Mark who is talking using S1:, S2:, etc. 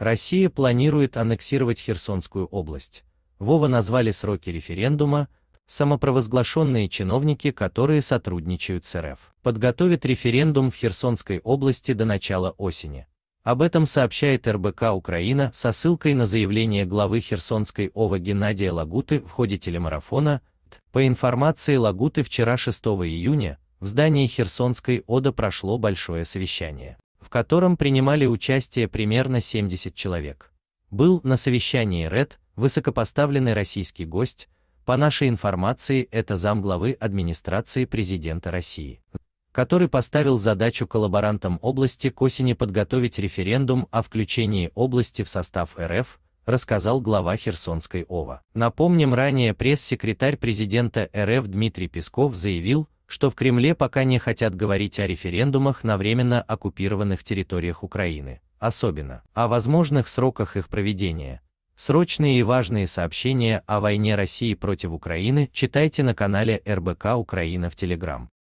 S1: Россия планирует аннексировать Херсонскую область. Вова назвали сроки референдума, самопровозглашенные чиновники, которые сотрудничают с РФ, подготовят референдум в Херсонской области до начала осени. Об этом сообщает РБК Украина со ссылкой на заявление главы Херсонской ОВА Геннадия Лагуты в ходе телемарафона. По информации Лагуты вчера 6 июня в здании Херсонской ОДА прошло большое совещание в котором принимали участие примерно 70 человек. Был на совещании РЭД высокопоставленный российский гость, по нашей информации это замглавы администрации президента России, который поставил задачу коллаборантам области к осени подготовить референдум о включении области в состав РФ, рассказал глава Херсонской ОВА. Напомним, ранее пресс-секретарь президента РФ Дмитрий Песков заявил, что в Кремле пока не хотят говорить о референдумах на временно оккупированных территориях Украины, особенно о возможных сроках их проведения. Срочные и важные сообщения о войне России против Украины читайте на канале РБК Украина в Телеграм.